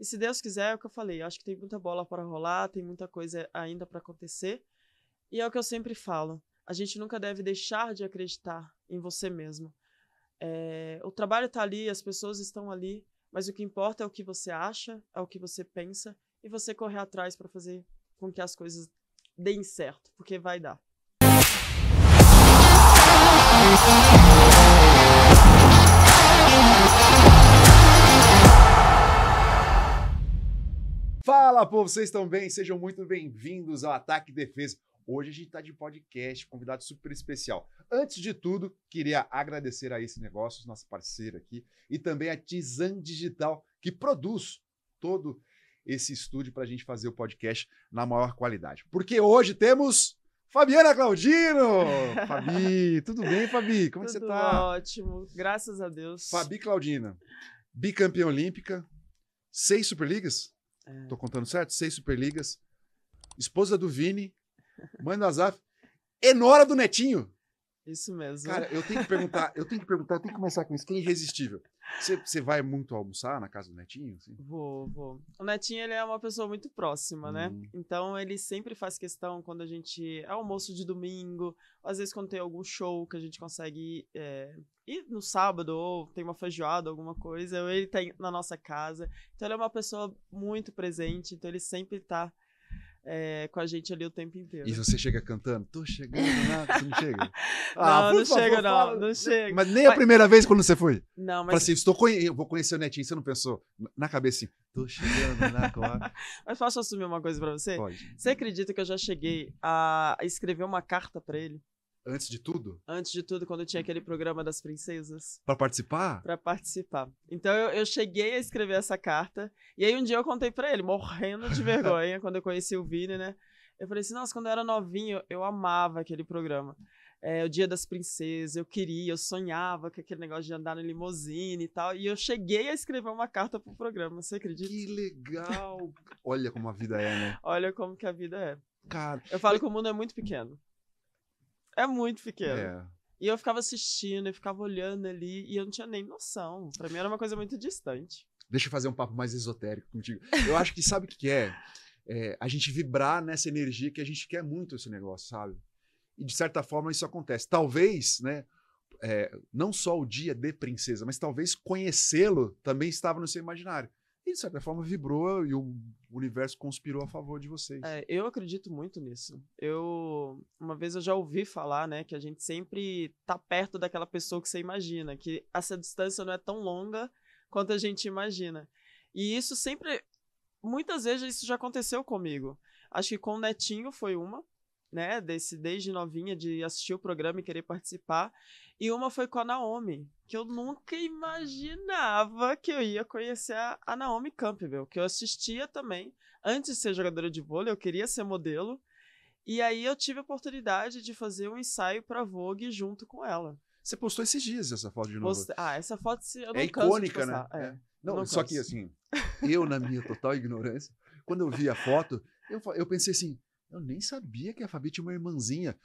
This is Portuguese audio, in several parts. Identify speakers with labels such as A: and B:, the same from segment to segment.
A: E se Deus quiser, é o que eu falei, eu acho que tem muita bola para rolar, tem muita coisa ainda para acontecer. E é o que eu sempre falo, a gente nunca deve deixar de acreditar em você mesmo. É, o trabalho está ali, as pessoas estão ali, mas o que importa é o que você acha, é o que você pensa e você correr atrás para fazer com que as coisas deem certo, porque vai dar.
B: Fala, povo, vocês estão bem? Sejam muito bem-vindos ao Ataque e Defesa. Hoje a gente está de podcast, convidado super especial. Antes de tudo, queria agradecer a esse negócio, nossa parceira aqui, e também a Tizan Digital, que produz todo esse estúdio para a gente fazer o podcast na maior qualidade. Porque hoje temos Fabiana Claudino! Fabi, tudo bem, Fabi? Como é tudo você está? Ótimo, graças a Deus. Fabi Claudina, bicampeã olímpica, seis Superligas? É. Tô contando certo? Seis Superligas. Esposa do Vini, mãe do Azaf, Enora do Netinho.
A: Isso mesmo. Cara, eu tenho que perguntar,
B: eu tenho que perguntar, eu tenho que começar com isso, que é irresistível. Você, vai muito almoçar na casa do Netinho? Assim? Vou,
A: vou. O Netinho ele é uma pessoa muito próxima, né? Hum. Então ele sempre faz questão quando a gente. É almoço de domingo, às vezes quando tem algum show que a gente consegue é, ir no sábado, ou tem uma feijoada, alguma coisa, ele tá na nossa casa. Então ele é uma pessoa muito presente, então ele sempre tá é, com a gente ali o tempo inteiro. E você chega cantando? Tô chegando, você não chega? Ah, não, não chega, não, não chega. Mas nem
B: mas... a primeira vez quando você foi? Não, mas. assim, estou conhe... eu vou conhecer o Netinho, você não pensou? Na cabeça assim, tô
A: chegando né? mas posso assumir uma coisa pra você? Pode. Você acredita que eu já cheguei a escrever uma carta pra ele? Antes de tudo? Antes de tudo, quando tinha aquele programa das princesas.
B: Para participar? Para
A: participar. Então eu, eu, cheguei a escrever essa carta. E aí um dia eu contei para ele, morrendo de vergonha, quando eu conheci o Vini, né? Eu falei assim: nossa, quando eu era novinho, eu amava aquele programa. É, o Dia das Princesas, eu queria, eu sonhava com aquele negócio de andar na limusine e tal. E eu cheguei a escrever uma carta pro programa, você acredita? Que legal!
B: Olha como a vida é, né?
A: Olha como que a vida é. Cara, eu falo que o mundo é muito pequeno. É muito pequeno. É. E eu ficava assistindo, e ficava olhando ali, e eu não tinha nem noção. Pra mim era uma coisa muito distante.
B: Deixa eu fazer um papo mais esotérico contigo. Eu acho que sabe o que é? é? A gente vibrar nessa energia que a gente quer muito esse negócio, sabe? E de certa forma isso acontece. Talvez, né? É, não só o dia de princesa, mas talvez conhecê-lo também estava no seu imaginário e de certa forma vibrou e o universo conspirou a favor de vocês.
A: É, eu acredito muito nisso. Eu uma vez eu já ouvi falar, né, que a gente sempre tá perto daquela pessoa que você imagina, que essa distância não é tão longa quanto a gente imagina. E isso sempre muitas vezes isso já aconteceu comigo. Acho que com o Netinho foi uma né, desse desde novinha de assistir o programa e querer participar. E uma foi com a Naomi, que eu nunca imaginava que eu ia conhecer a Naomi Campbell, que eu assistia também. Antes de ser jogadora de vôlei, eu queria ser modelo. E aí eu tive a oportunidade de fazer um ensaio para Vogue junto com ela. Você postou esses dias essa foto de novo. Post... Ah, essa foto eu não é icônica, né? É. É. Não, não só que assim,
B: eu na minha total ignorância, quando eu vi a foto, eu, eu pensei assim, eu nem sabia que a Fabi tinha uma irmãzinha.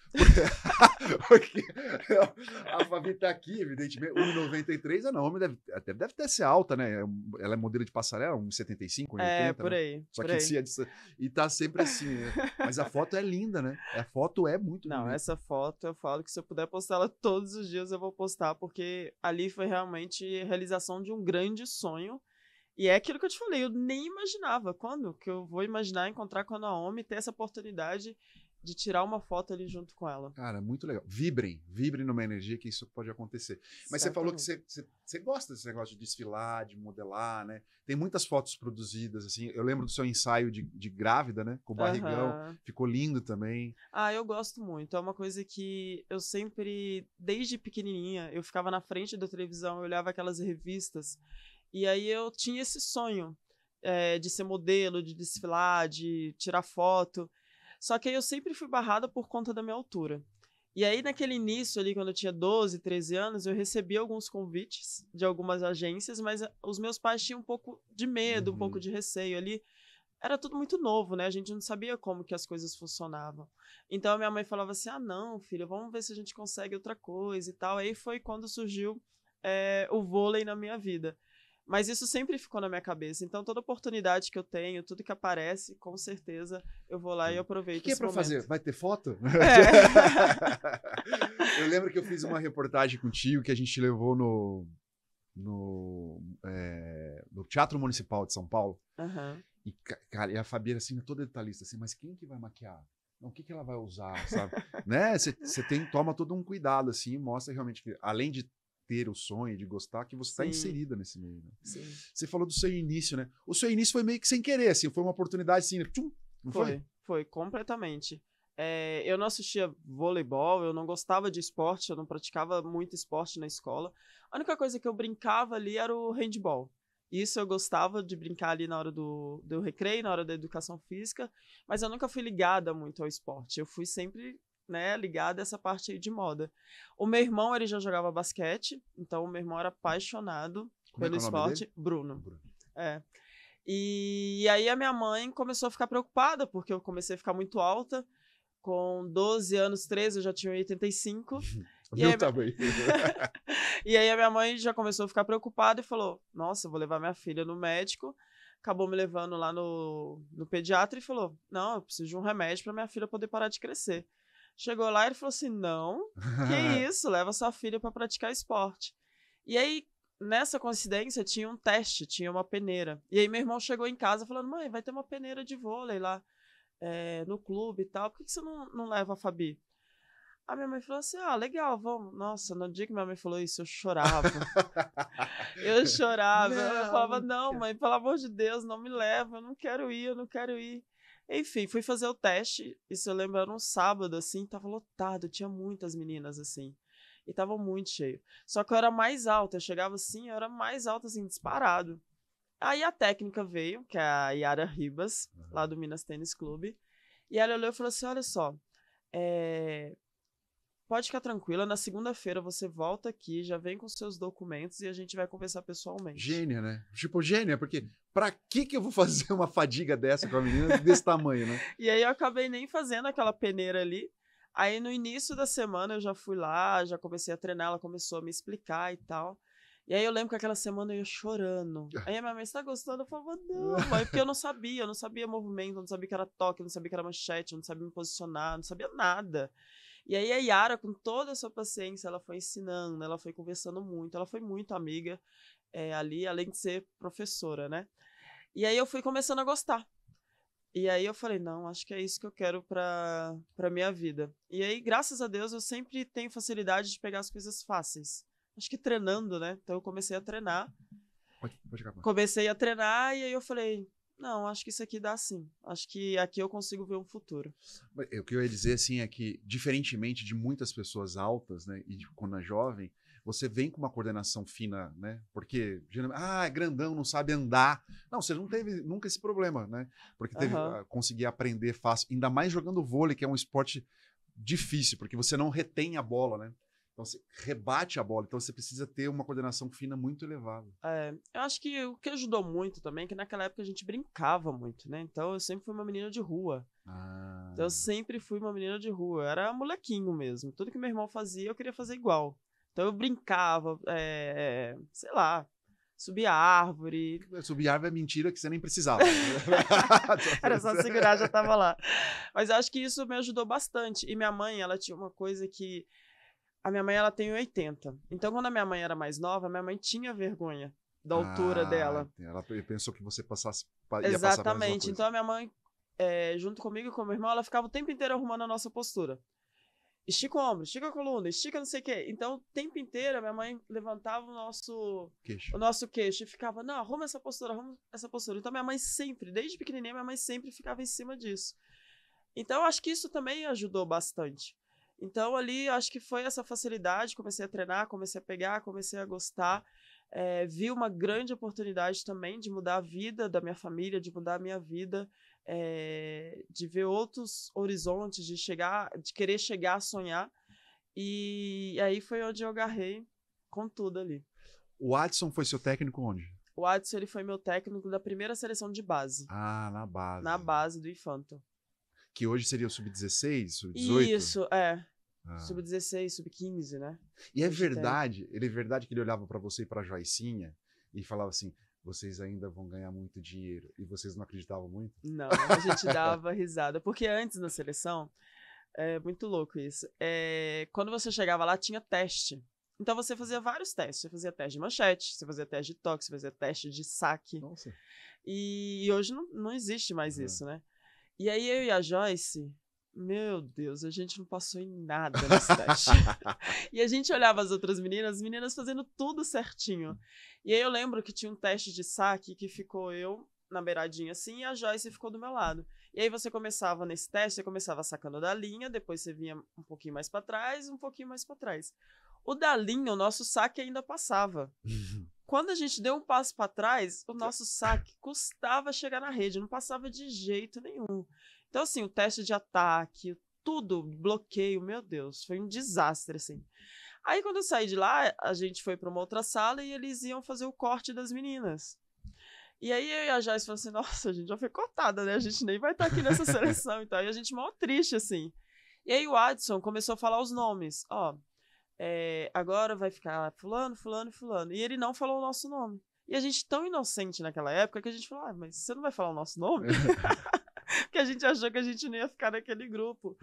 B: Porque, a Fabi está aqui, evidentemente. 1,93 é não, homem deve, até deve ter ser alta, né? É ela é modelo de passarela, 1,75, 1,80. É, né? por aí. Né? Só por que aí. É
A: se, e tá sempre assim. Né? Mas a foto é linda, né? A foto é muito Não, essa foto eu falo que se eu puder postar ela todos os dias, eu vou postar, porque ali foi realmente realização de um grande sonho e é aquilo que eu te falei, eu nem imaginava quando que eu vou imaginar encontrar com a Naomi e ter essa oportunidade de tirar uma foto ali junto com ela.
B: Cara, muito legal. Vibrem, vibrem numa energia que isso pode acontecer. Mas você falou que você, você, você, gosta desse negócio de desfilar, de modelar, né? Tem muitas fotos produzidas, assim. Eu lembro do seu ensaio de, de grávida, né? Com o barrigão. Uhum. Ficou lindo também.
A: Ah, eu gosto muito. É uma coisa que eu sempre, desde pequenininha, eu ficava na frente da televisão, eu olhava aquelas revistas e aí eu tinha esse sonho é, de ser modelo, de desfilar, de tirar foto. Só que aí eu sempre fui barrada por conta da minha altura. E aí, naquele início ali, quando eu tinha 12, 13 anos, eu recebi alguns convites de algumas agências, mas eh, os meus pais tinham um pouco de medo, uhum. um pouco uhum. de receio ali. Era tudo muito novo, né? A gente não sabia como que as coisas funcionavam. Então, a minha mãe falava assim, ah, não, filho, vamos ver se a gente consegue outra coisa e tal. Aí foi quando surgiu é, o vôlei na minha vida. Mas isso sempre ficou na minha cabeça. Então, toda oportunidade que eu tenho, tudo que aparece, com certeza eu vou lá e hum. aproveito. O que, que é para fazer?
B: Vai ter foto? É. eu lembro que eu fiz uma reportagem contigo que a gente levou no, no, é, no Teatro Municipal de São Paulo. Uhum. E, cara, e a Fabiana, assim, toda detalhista, assim, mas quem que vai maquiar? Não, o que, que ela vai usar, sabe? né? Você tem, toma todo um cuidado, assim, mostra realmente que, além de ter o sonho, de gostar, que você está inserida nesse meio. Né? Você falou do seu início, né? O seu início foi meio que sem querer, assim, foi uma oportunidade assim, né? tchum, não foi? Foi,
A: foi completamente. É, eu não assistia voleibol, eu não gostava de esporte, eu não praticava muito esporte na escola. A única coisa que eu brincava ali era o handball. Isso eu gostava de brincar ali na hora do, do recreio, na hora da educação física, mas eu nunca fui ligada muito ao esporte. Eu fui sempre né, ligada a essa parte aí de moda. O meu irmão, ele já jogava basquete, então o meu irmão era apaixonado Como é pelo é esporte. Bruno. Bruno. É. E, aí a minha mãe começou a ficar preocupada, porque eu comecei a ficar muito alta. Com 12 anos, 13, eu já tinha 85. E eu aí,
B: também.
A: e aí a minha mãe já começou a ficar preocupada e falou: Nossa, vou levar minha filha no médico. Acabou me levando lá no, no pediatra e falou: Não, eu preciso de um remédio para minha filha poder parar de crescer. Chegou lá e ele falou assim: não, que isso, leva sua filha para praticar esporte. E aí, nessa coincidência, tinha um teste, tinha uma peneira. E aí, meu irmão chegou em casa falando: mãe, vai ter uma peneira de vôlei lá é, no clube e tal, por que, que você não, não leva a Fabi? A minha mãe falou assim: ah, legal, vamos. Nossa, no dia que minha mãe falou isso, eu chorava. eu chorava. Não, eu falava: não, mãe, pelo amor de Deus, não me leva, eu não quero ir, eu não quero ir. Enfim, fui fazer o teste. Isso eu lembro, era um sábado, assim, tava lotado, tinha muitas meninas, assim. E tava muito cheio. Só que eu era mais alta, eu chegava assim, eu era mais alta, assim, disparado. Aí a técnica veio, que é a Yara Ribas, uhum. lá do Minas Tênis Clube. E ela olhou e falou assim: olha só, é, Pode ficar tranquila, na segunda-feira você volta aqui, já vem com seus documentos e a gente vai conversar pessoalmente.
B: Gênia, né? Tipo, gênia, porque uhum. pra que que eu vou fazer uma fadiga dessa com a menina desse tamanho, né?
A: E aí eu acabei nem fazendo aquela peneira ali. Aí no início da semana eu já fui lá, já comecei a treinar, ela começou a me explicar e tal. E aí eu lembro que aquela semana eu ia chorando. Ah. Aí a minha mãe, você tá gostando? Eu falava, não, mãe, porque eu não sabia, eu não sabia movimento, eu não sabia que era toque, eu não sabia que era manchete, eu não sabia me posicionar, eu não sabia nada. E aí a Yara, com toda a sua paciência, ela foi ensinando, ela foi conversando muito, ela foi muito amiga é, ali, além de ser professora, né? E aí eu fui começando a gostar. E aí eu falei, não, acho que é isso que eu quero para para minha vida. E aí, graças a Deus, eu sempre tenho facilidade de pegar as coisas fáceis. Acho que treinando, né? Então eu comecei a treinar. Pode, pode Comecei a treinar e aí eu falei, não, acho que isso aqui dá sim. Acho que aqui eu consigo ver um futuro.
B: É, o que eu ia dizer assim é que, diferentemente de muitas pessoas altas, né, e quando é jovem, você vem com uma coordenação fina, né? Porque, ah, é grandão, não sabe andar. Não, você não teve nunca esse problema, né? Porque teve, uhum. conseguir aprender fácil, ainda mais jogando vôlei, que é um esporte difícil, porque você não retém a bola, né? Então, você rebate a bola. Então, você precisa ter
A: uma coordenação fina muito elevada. É, eu acho que o que ajudou muito também é que naquela época a gente brincava muito, né? Então, eu sempre fui uma menina de rua. Ah. Então, eu ah. sempre fui uma menina de rua. Eu era molequinho mesmo. Tudo que meu irmão fazia, eu queria fazer igual. Então, eu brincava, é, sei lá, subia árvore. É, subir árvore é mentira que você nem precisava. Né? Era só segurar, já estava lá. Mas eu acho que isso me ajudou bastante. E minha mãe, ela tinha uma coisa que a minha mãe, ela tem 80. Então, quando a minha mãe era mais nova, minha mãe tinha vergonha da altura ah, dela.
B: Ela pensou que você passasse. Exatamente. então
A: a minha mãe, é, junto comigo e com meu irmão, ela ficava o tempo inteiro arrumando a nossa postura. Estica o ombro, estica a coluna, estica não sei o quê. Então, o tempo inteiro, a minha mãe levantava o nosso queixo, o nosso queixo e ficava, não, arruma essa postura, arruma essa postura. Então, minha mãe sempre, desde pequenininha, minha mãe sempre ficava em cima disso. Então, acho que isso também ajudou bastante. Então, ali, acho que foi essa facilidade. Comecei a treinar, comecei a pegar, comecei a gostar. É, vi uma grande oportunidade também de mudar a vida da minha família, de mudar a minha vida, é, de ver outros horizontes, de chegar, de querer chegar a sonhar. E aí foi onde eu agarrei com tudo ali.
B: O Adson foi seu técnico onde?
A: O Adson ele foi meu técnico da primeira seleção de base.
B: Ah, na base. Na
A: base do Infanto.
B: Que hoje seria o sub-16, sub-18? Isso,
A: é. Ah. Sub-16, sub-15, né? E é verdade,
B: ele é verdade que ele olhava para você e para Joicinha e falava assim: vocês ainda vão ganhar muito dinheiro. E vocês não acreditavam muito?
A: Não, a gente dava risada. Porque antes na seleção, é muito louco isso. É, quando você chegava lá, tinha teste. Então você fazia vários testes. Você fazia teste de manchete, você fazia teste de toque, você fazia teste de saque. Nossa. E, e hoje não, não existe mais uhum. isso, né? E aí eu e a Joyce, meu Deus, a gente não passou em nada nesse teste e a gente olhava as outras meninas, as meninas fazendo tudo certinho. E aí eu lembro que tinha um teste de saque que ficou eu na beiradinha assim e a Joyce ficou do meu lado. E aí você começava nesse teste, você começava sacando da linha, depois você vinha um pouquinho mais para trás, um pouquinho mais para trás. O da linha, o nosso saque ainda passava. Quando a gente deu um passo para trás, o nosso saque custava chegar na rede, não passava de jeito nenhum. Então, assim, o teste de ataque, tudo, bloqueio, meu Deus, foi um desastre, assim. Aí, quando eu saí de lá, a gente foi para uma outra sala e eles iam fazer o corte das meninas. E aí eu e a Joyce falou assim, nossa, a gente já foi cortada, né? A gente nem vai estar tá aqui nessa seleção e tal. E a gente mal triste, assim. E aí o Adson começou a falar os nomes. Ó, é, agora vai ficar fulano, fulano, fulano. E ele não falou o nosso nome. E a gente tão inocente naquela época que a gente falou, ah, mas você não vai falar o nosso nome? que a gente achou que a gente não ia ficar naquele grupo.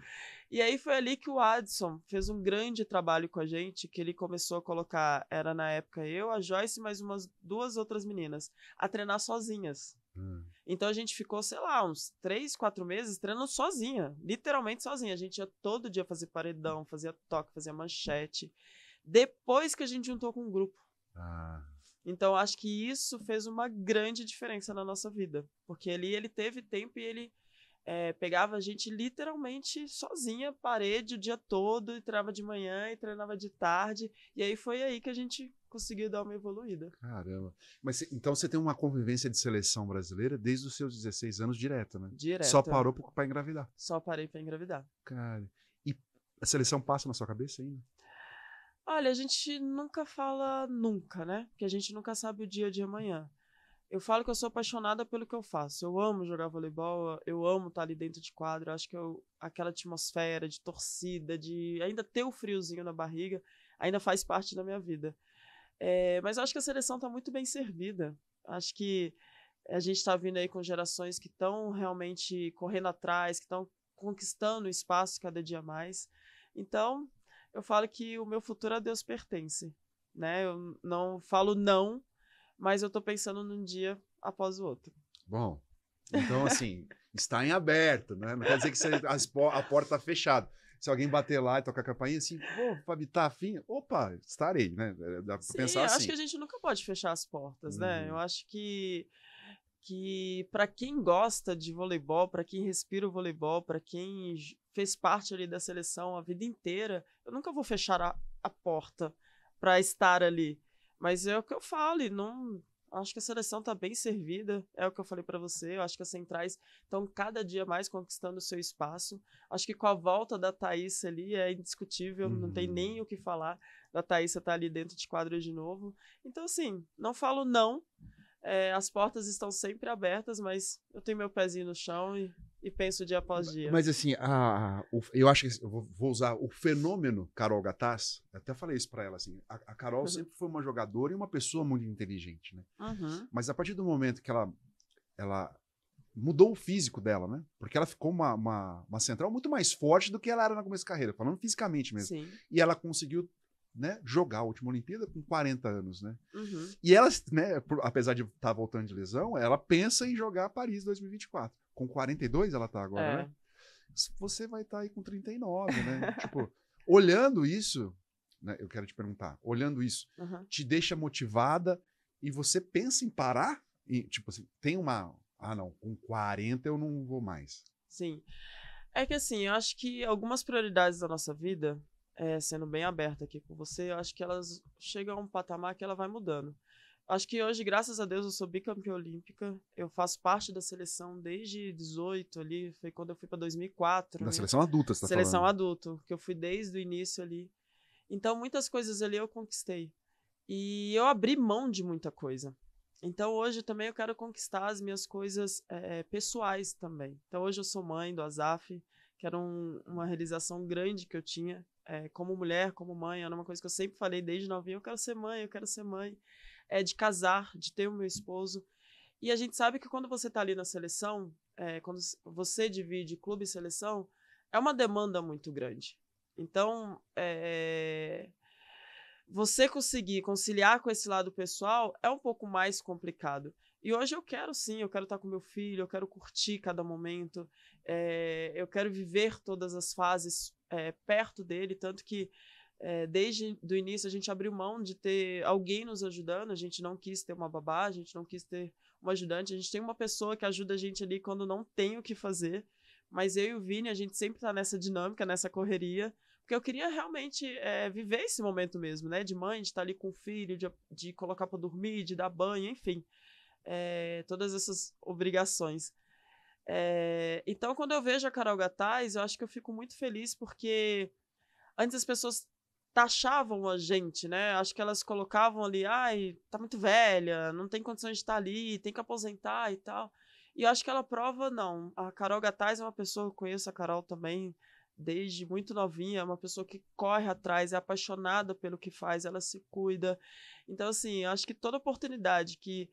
A: E aí foi ali que o Adson fez um grande trabalho com a gente, que ele começou a colocar, era na época eu, a Joyce e mais umas duas outras meninas, a treinar sozinhas. Hum. Então a gente ficou, sei lá, uns três, quatro meses treinando sozinha, literalmente sozinha. A gente ia todo dia fazer paredão, fazia toque, fazia manchete. Depois que a gente juntou com um grupo. Ah. Então acho que isso fez uma grande diferença na nossa vida, porque ali ele teve tempo e ele é, pegava a gente literalmente sozinha, parede o dia todo, e treinava de manhã e treinava de tarde. E aí foi aí que a gente consegui dar uma evoluída.
B: Caramba. Mas então você tem uma convivência de seleção brasileira desde os seus 16 anos direta, né? Direta. Só é. parou para engravidar.
A: Só parei para engravidar.
B: Cara, e a seleção passa na sua cabeça ainda?
A: Olha, a gente nunca fala nunca, né? Porque a gente nunca sabe o dia de amanhã. Eu falo que eu sou apaixonada pelo que eu faço. Eu amo jogar voleibol, eu amo estar tá ali dentro de quadro. Eu acho que eu, aquela atmosfera de torcida, de ainda ter o friozinho na barriga, ainda faz parte da minha vida. É, mas eu acho que a seleção está muito bem servida. Acho que a gente está vindo aí com gerações que estão realmente correndo atrás, que estão conquistando espaço cada dia mais. Então, eu falo que o meu futuro a Deus pertence. Né? Eu não falo não, mas eu estou pensando num dia após o outro. Bom,
B: então assim, está em aberto, né? Não quer dizer que você, a, a porta está fechada se alguém bater lá e tocar a campainha, assim, pô, Fabi, tá afim? Opa, estarei, né? É, é, dá pra Sim, pensar eu assim. acho que a
A: gente nunca pode fechar as portas, uhum. né? Eu uhum. acho que que para quem gosta de voleibol, para quem respira o voleibol, para quem fez parte ali da seleção a vida inteira, eu nunca vou fechar a, a porta para estar ali. Mas é o que eu falo, não acho que a seleção está bem servida, é o que eu falei para você. Eu acho que as centrais estão cada dia mais conquistando o seu espaço. Acho que com a volta da Thaís ali é indiscutível, uhum. não tem uhum. nem o que falar da Thaís tá ali dentro de quadro de novo. Então, assim, não falo não. É, as portas estão sempre abertas, mas eu tenho meu pezinho no chão e e penso dia após dia. Mas
B: assim, a, o, eu acho que assim, eu vou usar o fenômeno Carol Gataz,
A: até falei isso para ela assim, a, a Carol uhum. sempre foi uma
B: jogadora e uma pessoa muito inteligente, né? Uhum. Mas a partir do momento que ela ela mudou o físico dela, né? Porque ela ficou uma, uma, uma central muito mais forte do que ela era no começo da carreira, falando fisicamente mesmo. Sim. E ela conseguiu né, jogar a última Olimpíada com 40 anos, né? Uhum. E ela, né, apesar de estar tá voltando de lesão, ela pensa em jogar Paris 2024 com 42 ela tá agora, é. né? Você vai estar tá aí com 39, né? tipo, olhando isso, né, eu quero te perguntar, olhando isso, uhum. te deixa motivada e você pensa em parar? E, tipo assim, tem uma. Ah, não, com 40 eu não vou mais.
A: Sim. É que assim, eu acho que algumas prioridades da nossa vida, é, sendo bem aberta aqui com você, eu acho que elas chegam a um patamar que ela vai mudando. Acho que hoje, graças a Deus, eu sou bicampeã olímpica. Eu faço parte da seleção desde 18 ali, foi quando eu fui para 2004. Da né? seleção adulta, você tá Seleção falando. adulto, que eu fui desde o início ali. Então, muitas coisas ali eu conquistei. E eu abri mão de muita coisa. Então, hoje também eu quero conquistar as minhas coisas é, pessoais também. Então, hoje eu sou mãe do Azaf, que era um, uma realização grande que eu tinha é, como mulher, como mãe. Era uma coisa que eu sempre falei desde novinha: eu quero ser mãe, eu quero ser mãe é de casar, de ter o meu esposo. E a gente sabe que quando você está ali na seleção, é, quando você divide clube e seleção, é uma demanda muito grande. Então, é, você conseguir conciliar com esse lado pessoal é um pouco mais complicado. E hoje eu quero sim, eu quero estar tá com meu filho, eu quero curtir cada momento, é, eu quero viver todas as fases é, perto dele, tanto que é, desde do início a gente abriu mão de ter alguém nos ajudando, a gente não quis ter uma babá, a gente não quis ter uma ajudante, a gente tem uma pessoa que ajuda a gente ali quando não tem o que fazer, mas eu e o Vini, a gente sempre tá nessa dinâmica, nessa correria, porque eu queria realmente é, viver esse momento mesmo, né, de mãe, de estar tá ali com o filho, de, de colocar para dormir, de dar banho, enfim, é, todas essas obrigações. então, quando eu vejo a Carol Gataz, eu acho que eu fico muito feliz porque antes as pessoas taxavam a gente, né? Acho que elas colocavam ali, ai, tá muito velha, não tem condições de estar tá ali, tem que aposentar e tal. E eu acho que ela prova, não. A Carol Gataz é uma pessoa, eu conheço a Carol também desde muito novinha, é uma pessoa que corre atrás, é apaixonada pelo que faz, ela se cuida. Então, assim, acho que toda oportunidade que,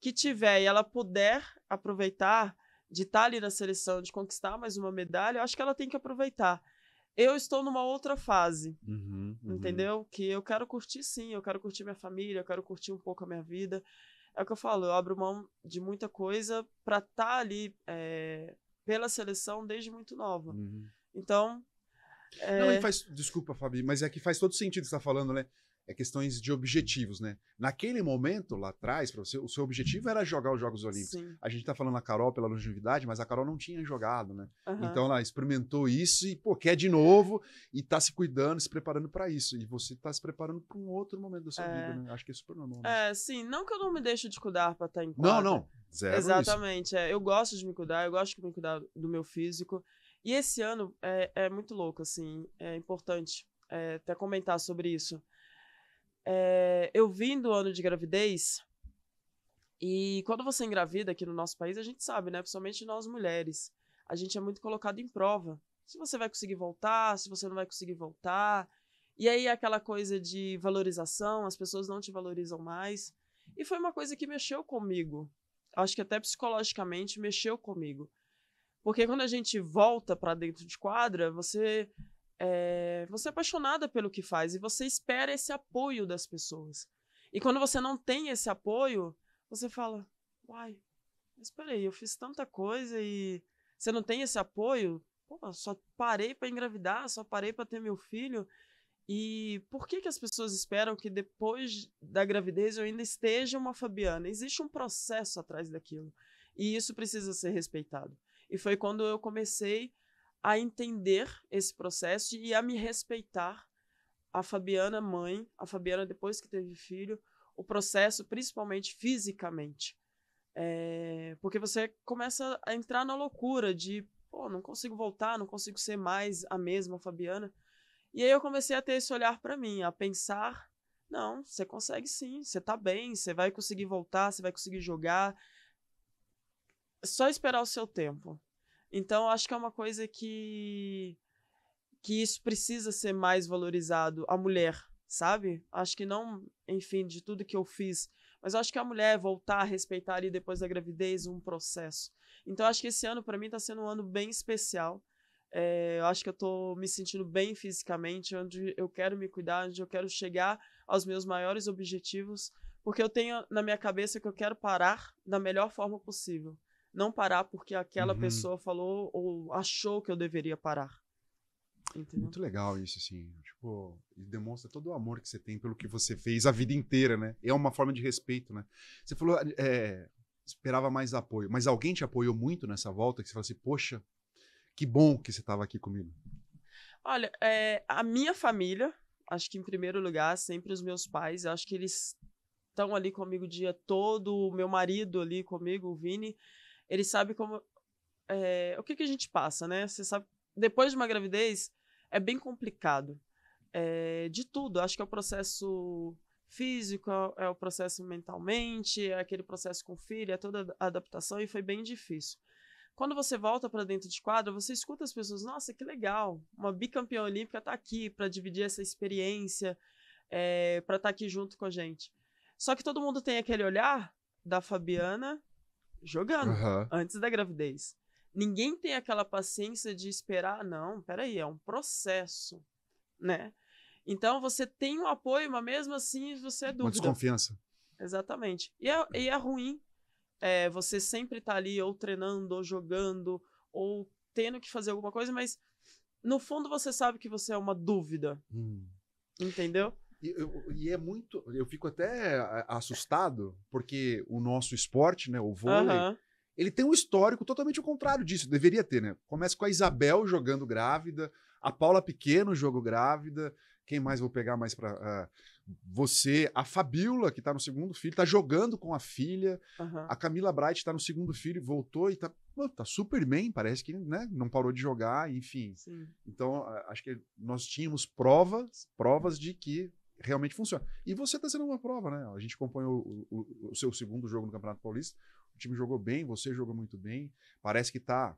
A: que tiver e ela puder aproveitar de estar tá ali na seleção, de conquistar mais uma medalha, eu acho que ela tem que aproveitar eu estou numa outra fase, uhum, uhum. entendeu? Que eu quero curtir sim, eu quero curtir minha família, eu quero curtir um pouco a minha vida. É o que eu falo, eu abro mão de muita coisa para estar tá ali é, pela seleção desde muito nova. Uhum. Então. É... Não, eh faz,
B: desculpa, Fabi, mas é que faz todo sentido você estar tá falando, né? é questões de objetivos, né? Naquele momento, lá atrás, você, o seu objetivo era jogar os Jogos Olímpicos. Sim. A gente está falando a Carol pela longevidade, mas a Carol não tinha jogado, né? Uhum. Então ela experimentou isso e, pô, quer de novo e está se cuidando, se preparando para isso. E você está se preparando para um outro momento da sua é... vida, né? Acho que é
A: super normal. Né? É, sim. Não que eu não me deixe de cuidar para estar tá em quadra. Não, não. Zero Exatamente. É, eu gosto de me cuidar, eu gosto de me cuidar do meu físico. E esse ano é, é muito louco, assim. É importante é, até comentar sobre isso é, eu vim do ano de gravidez e quando você engravida aqui no nosso país, a gente sabe, né? Principalmente nós mulheres, a gente é muito colocado em prova. Se você vai conseguir voltar, se você não vai conseguir voltar. E aí aquela coisa de valorização, as pessoas não te valorizam mais. E foi uma coisa que mexeu comigo. Acho que até psicologicamente mexeu comigo. Porque quando a gente volta para dentro de quadra, você é, você é apaixonada pelo que faz e você espera esse apoio das pessoas. E quando você não tem esse apoio, você fala: uai, mas peraí, eu fiz tanta coisa e você não tem esse apoio? Pô, só parei para engravidar, só parei para ter meu filho. E por que, que as pessoas esperam que depois da gravidez eu ainda esteja uma Fabiana? Existe um processo atrás daquilo. E isso precisa ser respeitado. E foi quando eu comecei a entender esse processo e a me respeitar. A Fabiana, mãe, a Fabiana, depois que teve filho, o processo, principalmente fisicamente. É, porque você começa a entrar na loucura de, pô, não consigo voltar, não consigo ser mais a mesma Fabiana. E aí eu comecei a ter esse olhar para mim, a pensar, não, você consegue sim, você tá bem, você vai conseguir voltar, você vai conseguir jogar. É só esperar o seu tempo. Então, acho que é uma coisa que que isso precisa ser mais valorizado a mulher, sabe? Acho que não, enfim, de tudo que eu fiz, mas acho que a mulher voltar a respeitar ali depois da gravidez um processo. Então, acho que esse ano para mim está sendo um ano bem especial. É, eu acho que eu estou me sentindo bem fisicamente, onde eu quero me cuidar, onde eu quero chegar aos meus maiores objetivos, porque eu tenho na minha cabeça que eu quero parar da melhor forma possível não parar porque aquela uhum. pessoa falou ou achou que eu deveria parar. Entendeu?
B: Muito legal isso, assim. Tipo, demonstra todo o amor que você tem pelo que você fez a vida inteira, né? É uma forma de respeito, né? Você falou, é, esperava mais apoio, mas alguém te apoiou muito nessa volta que você falou assim, poxa, que bom que você estava aqui comigo.
A: Olha, é, a minha família, acho que em primeiro lugar, sempre os meus pais, acho que eles estão ali comigo o dia todo, o meu marido ali comigo, o Vini ele sabe como. É, o que, que a gente passa, né? Você sabe. Depois de uma gravidez, é bem complicado. É, de tudo. Acho que é o processo físico, é, é o processo mentalmente, é aquele processo com o filho, é toda a adaptação e foi bem difícil. Quando você volta para dentro de quadra, você escuta as pessoas: nossa, que legal, uma bicampeã olímpica está aqui para dividir essa experiência, é, eh, para estar tá aqui junto com a gente. Só que todo mundo tem aquele olhar da Fabiana jogando uhum. antes da gravidez. Ninguém tem aquela paciência de esperar, não, peraí, é um processo, né? Então você tem um apoio, mas mesmo assim você é dúvida. Uma desconfiança. Exatamente. E é, e é ruim é, você sempre estar tá ali ou treinando, ou jogando, ou tendo que fazer alguma coisa, mas no fundo você sabe que você é uma dúvida. Hum. Entendeu? E, eu, e, é muito. Eu fico até
B: assustado, porque o nosso esporte, né? O vôlei. Ele tem um histórico totalmente o contrário disso, deveria ter, né? Começa com a Isabel jogando grávida, a Paula Pequeno jogou grávida, quem mais vou pegar mais para uh, ah, você? A Fabiola, que está no segundo filho, está jogando com a filha. Uhum. A Camila Bright está no segundo filho, voltou e está tá super bem, parece que né, não parou de jogar, enfim. Sim. Então, acho que nós tínhamos provas, provas de que realmente funciona. E você está sendo uma prova, né? A gente acompanhou o, o, o, seu segundo jogo no Campeonato Paulista. O time jogou bem, você jogou muito bem. Parece que tá.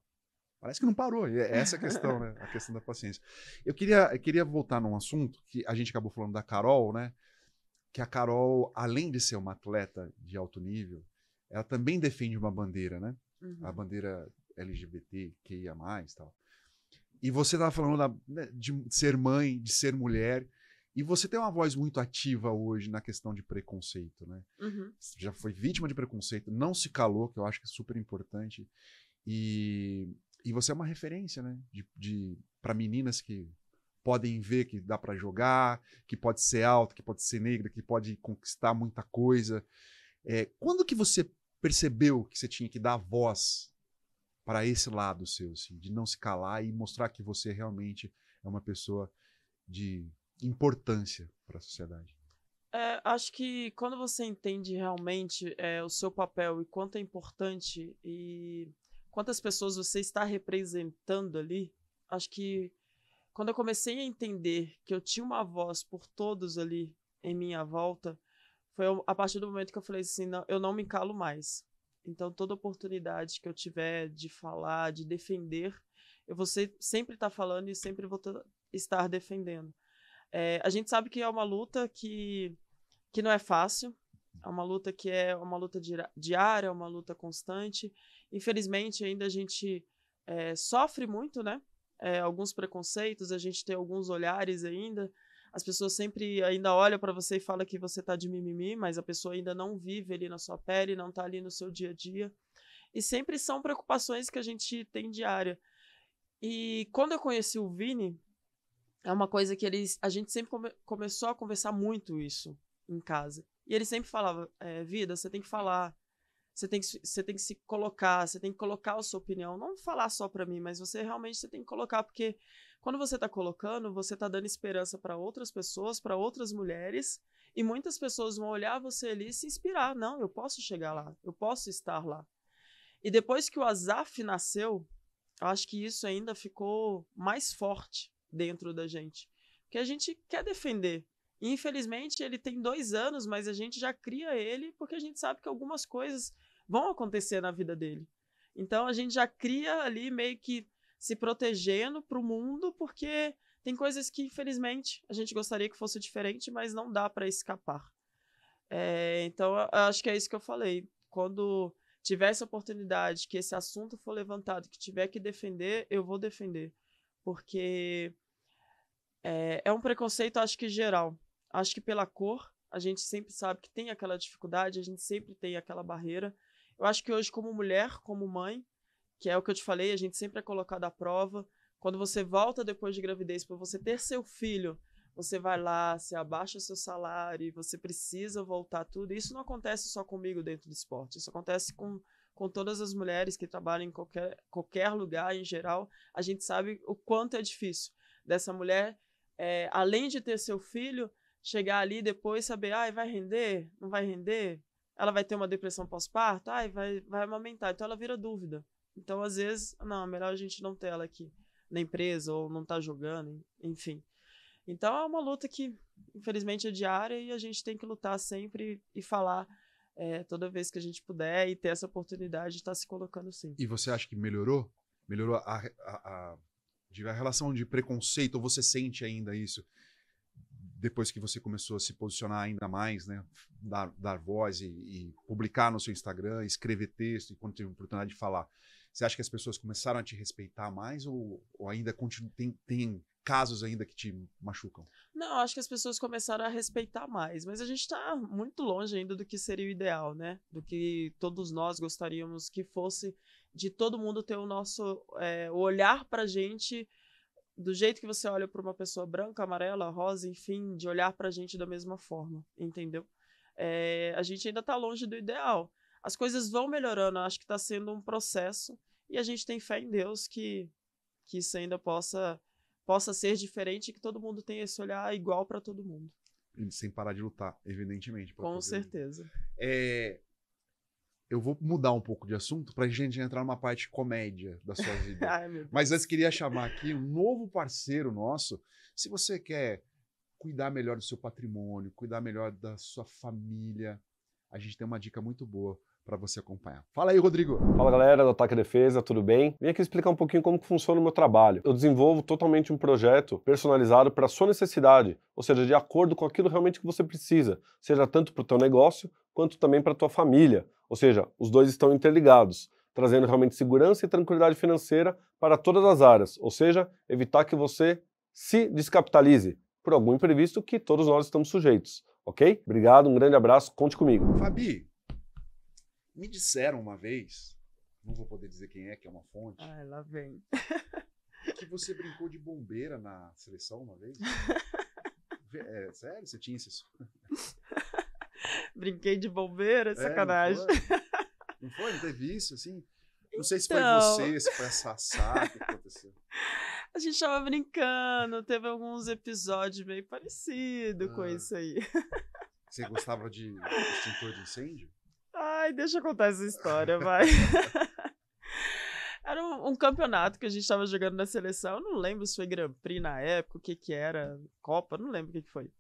B: Parece que não parou. é essa a questão, né? A questão da paciência. Eu queria, eu queria voltar num assunto que a gente acabou falando da Carol, né? Que a Carol, além de ser uma atleta de alto nível, ela também defende uma bandeira, né? Uhum. A bandeira LGBT, mais tal. E você estava falando da, né, de ser mãe, de ser mulher. E você tem uma voz muito ativa hoje na questão de preconceito, né? Uhum. Já foi vítima de preconceito, não se calou, que eu acho que é super importante. E, e você é uma referência, né? De, de para meninas que podem ver que dá para jogar, que pode ser alta, que pode ser negra, que pode conquistar muita coisa. É, quando que você percebeu que você tinha que dar voz para esse lado seu, assim, de não se calar e mostrar que você realmente é uma pessoa de importância para a sociedade?
A: É, acho que quando você entende realmente é, o seu papel e quanto é importante e quantas pessoas você está representando ali, acho que quando eu comecei a entender que eu tinha uma voz por todos ali em minha volta, foi a partir do momento que eu falei assim, não, eu não me calo mais. Então toda oportunidade que eu tiver de falar, de defender, eu vou sempre estar tá falando e sempre vou estar defendendo. É, a gente sabe que é uma luta que, que não é fácil, é uma luta que é uma luta diária, é uma luta constante. Infelizmente, ainda a gente é, sofre muito, né? É, alguns preconceitos, a gente tem alguns olhares ainda. As pessoas sempre ainda olham para você e falam que você tá de mimimi, mas a pessoa ainda não vive ali na sua pele, não tá ali no seu dia a dia. E sempre são preocupações que a gente tem diária. E quando eu conheci o Vini, é uma coisa que eles. A gente sempre come, começou a conversar muito isso em casa. E ele sempre falava: é, vida, você tem que falar, você tem que, você tem que se colocar, você tem que colocar a sua opinião. Não falar só para mim, mas você realmente você tem que colocar, porque quando você tá colocando, você tá dando esperança para outras pessoas, para outras mulheres, e muitas pessoas vão olhar você ali e se inspirar. Não, eu posso chegar lá, eu posso estar lá. E depois que o Azaf nasceu, eu acho que isso ainda ficou mais forte dentro da gente. Que a gente quer defender. infelizmente, ele tem dois anos, mas a gente já cria ele porque a gente sabe que algumas coisas vão acontecer na vida dele. Então a gente já cria ali meio que se protegendo para o mundo, porque tem coisas que, infelizmente, a gente gostaria que fosse diferente, mas não dá para escapar. É, então, acho que é isso que eu falei. Quando tiver essa oportunidade, que esse assunto for levantado, que tiver que defender, eu vou defender. Porque é, é um preconceito, acho que geral. Acho que pela cor, a gente sempre sabe que tem aquela dificuldade, a gente sempre tem aquela barreira. Eu acho que hoje, como mulher, como mãe, que é o que eu te falei, a gente sempre é colocado à prova. Quando você volta depois de gravidez para você ter seu filho, você vai lá, você abaixa seu salário, você precisa voltar tudo. Isso não acontece só comigo dentro do esporte, isso acontece com, com todas as mulheres que trabalham em qualquer, qualquer lugar em geral. A gente sabe o quanto é difícil dessa mulher é, além de ter seu filho, chegar ali depois saber, ai, vai render? Não vai render? Ela vai ter uma depressão pós-parto? Ai, vai, vai amamentar. Então ela vira dúvida. Então, às vezes, não, é melhor a gente não ter ela aqui na empresa ou não tá jogando, enfim. Então é uma luta que, infelizmente, é diária e a gente tem que lutar sempre e falar é, toda vez que a gente puder e ter essa oportunidade de estar tá se colocando sim.
B: E você acha que melhorou? Melhorou a, a, a de a relação de preconceito, ou você sente ainda isso depois que você começou a se posicionar ainda mais, né, dar, dar voz e, e publicar no seu Instagram, escrever texto, e quando teve a oportunidade de falar, você acha que as pessoas começaram a te respeitar mais ou, ou ainda continu, tem, tem casos ainda que te machucam?
A: Não, acho que as pessoas começaram a respeitar mais, mas a gente está muito longe ainda do que seria o ideal, né? Do que todos nós gostaríamos que fosse de todo mundo ter o nosso é, olhar para gente do jeito que você olha para uma pessoa branca, amarela, rosa, enfim, de olhar para gente da mesma forma, entendeu? É, a gente ainda está longe do ideal. As coisas vão melhorando, acho que está sendo um processo e a gente tem fé em Deus que, que isso ainda possa, possa ser diferente e que todo mundo tenha esse olhar igual para todo mundo.
B: Sem parar de lutar, evidentemente. Com
A: certeza.
B: É, eu vou mudar um pouco de assunto para a gente entrar numa parte comédia da sua vida. Ai, Mas antes queria chamar aqui um novo parceiro nosso. Se você quer cuidar melhor do seu patrimônio, cuidar melhor da sua família, a gente tem uma dica muito boa para você acompanhar. Fala aí, Rodrigo. Fala, galera do Ataque Defesa, tudo bem? Vim aqui explicar um pouquinho como funciona o meu trabalho. Eu desenvolvo totalmente um projeto personalizado para sua necessidade, ou seja, de acordo com aquilo realmente que você precisa, seja tanto para o teu negócio quanto também para a tua família. Ou seja, os dois estão interligados, trazendo realmente segurança e tranquilidade financeira para todas as áreas. Ou seja, evitar que você se descapitalize por algum imprevisto que todos nós estamos sujeitos. Ok? Obrigado, um grande abraço, conte comigo. Fabi, me disseram uma vez, não vou poder dizer quem é, que é uma fonte. Ah, lá vem. que você brincou de bombeira na seleção uma vez? É, sério? Você tinha esse
A: Brinquei de bombeira, é, é sacanagem. Não foi?
B: não foi? Não teve isso, assim? Não sei se então... foi você, se foi a Sassá, que aconteceu.
A: A gente tava brincando, teve alguns episódios meio parecidos ah. com isso aí.
B: Você gostava de extintor de incêndio?
A: Ai, deixa eu contar essa história, vai. era um, um, campeonato que a gente estava jogando na seleção. Eu não lembro se foi Grand Prix na época, o que que era, Copa, não lembro o que que foi.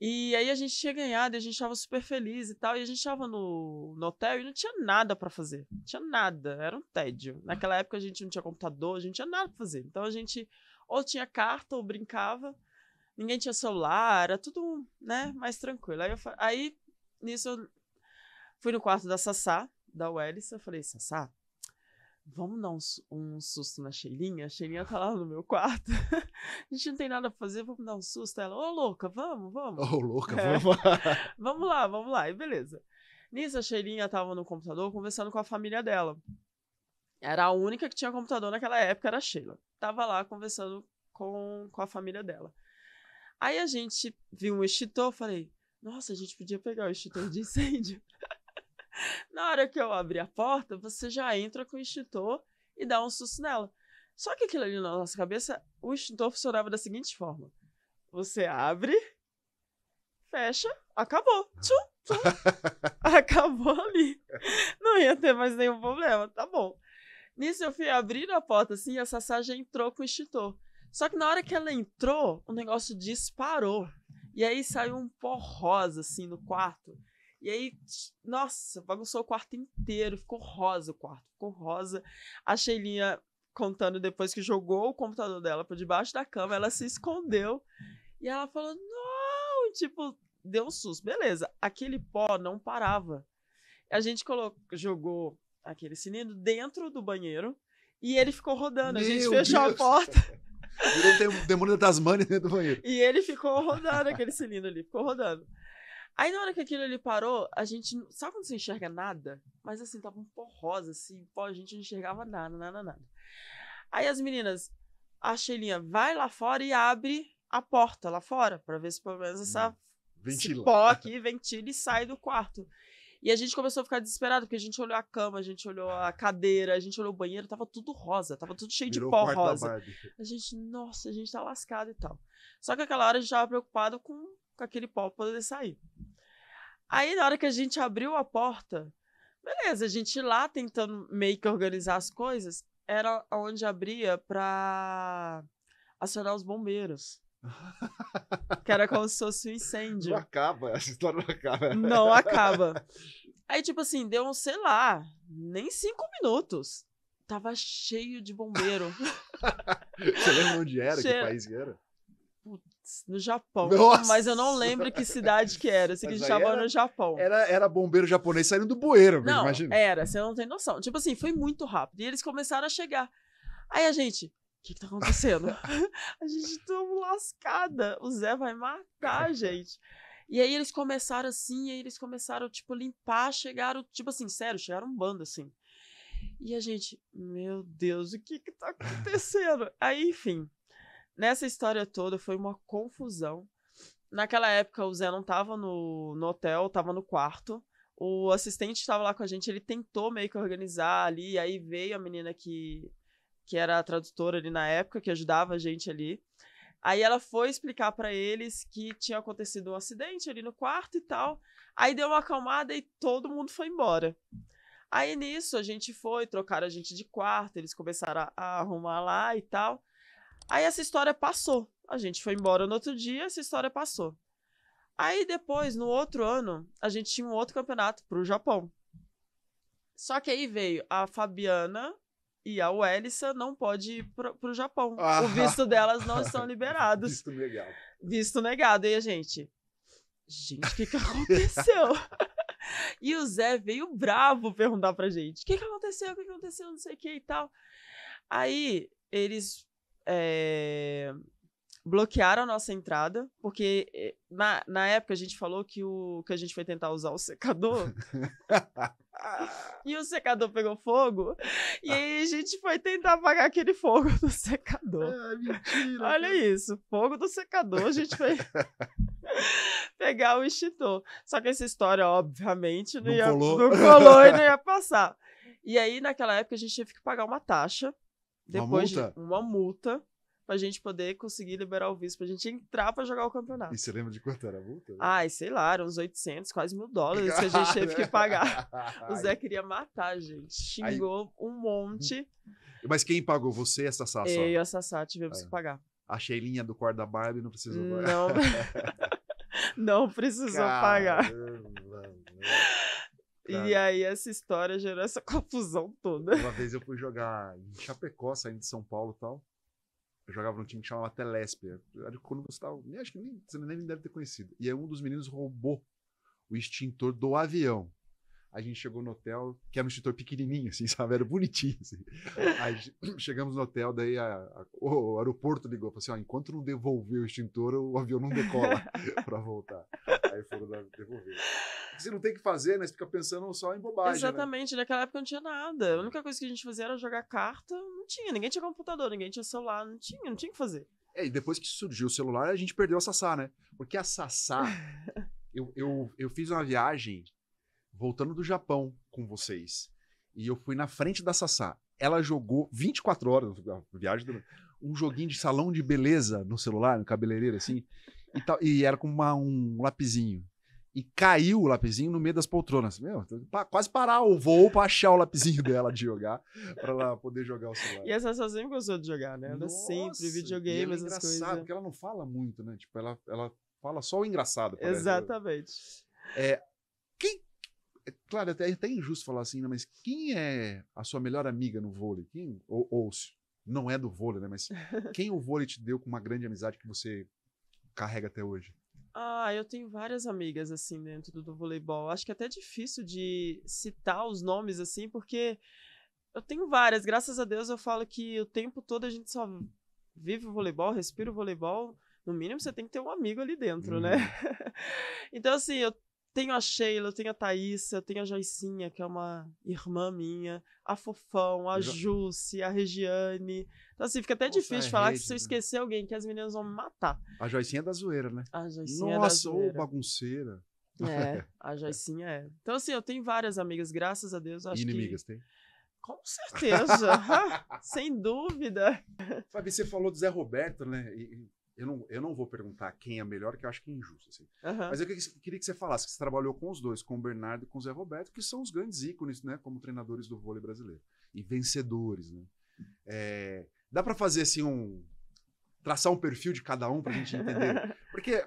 A: E aí a gente tinha ganhado, e a gente tava super feliz e tal. E a gente tava no, no hotel e não tinha nada para fazer. Não tinha nada, era um tédio. Naquela época a gente não tinha computador, a gente não tinha nada pra fazer. Então a gente ou tinha carta ou brincava. Ninguém tinha celular, era tudo, né, mais tranquilo. Aí, eu, aí nisso, eu fui no quarto da Sassá, da Wellis. Eu falei, Sassá, vamos dar um, um, susto na Sheilinha? A Sheilinha tá lá no meu quarto. a gente não tem nada pra fazer, vamos dar um susto. Ela, ô oh, louca, vamos, vamos. Ô oh, louca, é. vamos. vamos lá, vamos lá. E beleza. Nisso, a Sheilinha tava no computador conversando com a família dela. Era a única que tinha computador naquela época, era a Sheila. Tava lá conversando com, com a família dela. Aí a gente viu um extintor, falei, nossa, a gente podia pegar o extintor de incêndio. Na hora que eu abrir a porta, você já entra com o extintor e dá um susto nela. Só que aquilo ali na nossa cabeça, o extintor funcionava da seguinte forma: você abre, fecha, acabou. Tchum, tchum. acabou ali. Não ia ter mais nenhum problema, tá bom. Nisso eu fui abrindo a porta assim e a Sassá já entrou com o extintor. Só que na hora que ela entrou, o negócio disparou. E aí saiu um pó rosa assim no quarto. E aí, nossa, bagunçou o quarto inteiro, ficou rosa o quarto, ficou rosa. A Sheilinha contando depois que jogou o computador dela por debaixo da cama, ela se escondeu e ela falou: "Não!", tipo, deu um susto. Beleza, aquele pó não parava. A gente colocou, jogou aquele cilindro dentro do banheiro e ele ficou rodando. Meu a gente fechou Deus. a porta.
B: Virou o demônio da Tasmania dentro do banheiro.
A: E ele ficou rodando aquele cilindro ali, ficou rodando. Aí na hora que aquilo ali parou, a gente. Sabe quando você enxerga nada? Mas assim, tava um pó rosa, assim, pó, a gente não enxergava nada, nada, nada. Aí as meninas, a Sheilinha vai lá fora e abre a porta lá fora, para ver se pelo menos essa hum, ventila. pó aqui ventila e sai do quarto. E a gente começou a ficar desesperado, porque a gente olhou a cama, a gente olhou a cadeira, a gente olhou o banheiro, tava tudo rosa, tava tudo cheio Virou de pó rosa. A gente, nossa, a gente tá lascado e tal. Só que aquela hora a gente tava preocupado com com aquele pó para poder sair. Aí, na hora que a gente abriu a porta, beleza, a gente lá tentando meio que organizar as coisas, era onde abria para acionar os bombeiros. que era como se fosse um incêndio. Não acaba, essa história não acaba. Não acaba. Aí, tipo assim, deu, sei lá, nem cinco minutos. Tava cheio de bombeiro.
B: Você lembra onde era? Che... Que país que era?
A: no Japão. Nossa. Mas eu não lembro que cidade que era. Eu sei que a gente tava era, no Japão.
B: Era, era bombeiro japonês saindo do bueiro, não, imagina.
A: Era, você não tem noção. Tipo assim, foi muito rápido. E eles começaram a chegar. Aí a gente, o que, que tá acontecendo? a gente tá lascada. O Zé vai matar a gente. E aí eles começaram assim, aí eles começaram, tipo, limpar, chegaram, tipo assim, sério, chegaram um bando assim. E a gente, meu Deus, o que que tá acontecendo? Aí, enfim, nessa história toda foi uma confusão. Naquela época o Zé não tava no, no hotel, tava no quarto. O assistente estava lá com a gente, ele tentou meio que organizar ali, aí veio a menina que, que era a tradutora ali na época, que ajudava a gente ali. Aí ela foi explicar para eles que tinha acontecido um acidente ali no quarto e tal. Aí deu uma acalmada e todo mundo foi embora. Aí nisso a gente foi, trocaram a gente de quarto, eles começaram a, a arrumar lá e tal. Aí essa história passou. A gente foi embora no outro dia, essa história passou. Aí depois, no outro ano, a gente tinha um outro campeonato pro Japão. Só que aí veio a Fabiana e a Welissa não pode ir pro, pro Japão. Ah. O visto delas não estão liberados. visto negado. Visto negado. E a gente, gente, o que, que aconteceu? e o Zé veio bravo perguntar pra gente: o que, que aconteceu? O que, que aconteceu? Não sei o que e tal. Aí eles é, bloquearam a nossa entrada, porque eh, na, na época a gente falou que, o, que a gente foi tentar usar o secador. e o secador pegou fogo. E ah. aí a gente foi tentar apagar aquele fogo do secador. É, mentira, Olha cara. isso, fogo do secador. A gente foi pegar o extintor. Só que essa história, obviamente, não, não ia, colou. não colou e não ia passar. E aí, naquela época, a gente teve que pagar uma taxa
B: depois uma multa? De
A: uma multa pra gente poder conseguir liberar o visto, pra gente entrar pra jogar o campeonato. E
B: você lembra de quanto era a multa? Né?
A: Ai, sei lá, eram uns 800, quase mil dólares que a gente teve que pagar. o Zé queria matar a gente, xingou Aí... um monte.
B: Mas quem pagou? Você e a Sassá? Eu e a Sassá tivemos é. que pagar. A Sheilinha do Corda Barbie não precisou pagar.
A: Não, não precisou Caramba. pagar. Cara. E aí essa história gerou essa confusão toda. Uma vez eu fui
B: jogar em Chapecó, saindo de São Paulo e tal. Eu jogava num time que chamava Telesp. Quando você tava, nem, acho que nem, você nem deve ter conhecido. E aí um dos meninos roubou o extintor do avião. A gente chegou no hotel, que era um extintor pequenininho, assim, sabe? Era bonitinho, assim. Aí, chegamos no hotel, daí a, a, o aeroporto ligou, falou assim, ó, enquanto não devolver o extintor, o avião não decola para voltar. Aí foram dar, devolver. Você não tem que fazer, né? Você fica pensando só em bobagem. Né? Exatamente,
A: né? naquela época não tinha nada. A é. única coisa que a gente fazia era jogar carta, não tinha. Ninguém tinha computador, ninguém tinha celular, não tinha, não tinha o que fazer. É, e
B: depois que surgiu o celular, a gente perdeu a Sassá, né? Porque a Sassá, eu, eu, eu fiz uma viagem voltando do Japão com vocês. E eu fui na frente da Sassá. Ela jogou 24 horas, viagem, um joguinho de salão de beleza no celular, no cabeleireiro, assim. E, tal, e era com uma, um lapizinho. E caiu o lapizinho no meio das poltronas. Meu, tá pra, quase parar o voo pra achar o lapizinho dela de jogar, pra ela poder jogar o celular. E
A: essa só sempre gostou de jogar, né? Ela Nossa, sempre, é videogame, essas coisas. É engraçado, porque ela não
B: fala muito, né? Tipo, ela, ela fala só o engraçado. Parece. Exatamente. É, quem, é claro, é até, é até injusto falar assim, né? mas quem é a sua melhor amiga no vôlei? Quem, ou, ou não é do vôlei, né? Mas quem o vôlei te deu com uma grande amizade que você carrega até hoje?
A: Ah, eu tenho várias amigas assim dentro do, do voleibol. Acho que é até difícil de citar os nomes assim, porque eu tenho várias. Graças a Deus eu falo que o tempo todo a gente só vive o voleibol, respira o voleibol. No mínimo você tem que ter um amigo ali dentro, hum. né? Uhum. então assim, eu tenho a Sheila, tenho a eu tenho a Joicinha, que é uma irmã minha, a Fofão, a jo... a Regiane. Então, assim, fica até Nossa, é difícil é falar rede, que se eu esquecer alguém, que as meninas vão me matar.
B: A Joicinha é da zoeira, né? A Joicinha Nossa, é da zoeira. Nossa, bagunceira. É,
A: a Joicinha é. Então, assim, eu tenho várias amigas, graças a Deus. Acho e inimigas que... tem? Com certeza,
B: sem dúvida. Fabi, você falou do Zé Roberto, né? E, eu não, eu não vou perguntar quem é melhor, que eu acho que é injusto. Assim. Uhum. Mas eu queria que você falasse que você trabalhou com os dois, com o Bernardo e com o Zé Roberto, que são os grandes ícones, né, como treinadores do vôlei brasileiro e vencedores, né? É, dá para fazer assim um traçar um perfil de cada um para a gente entender, porque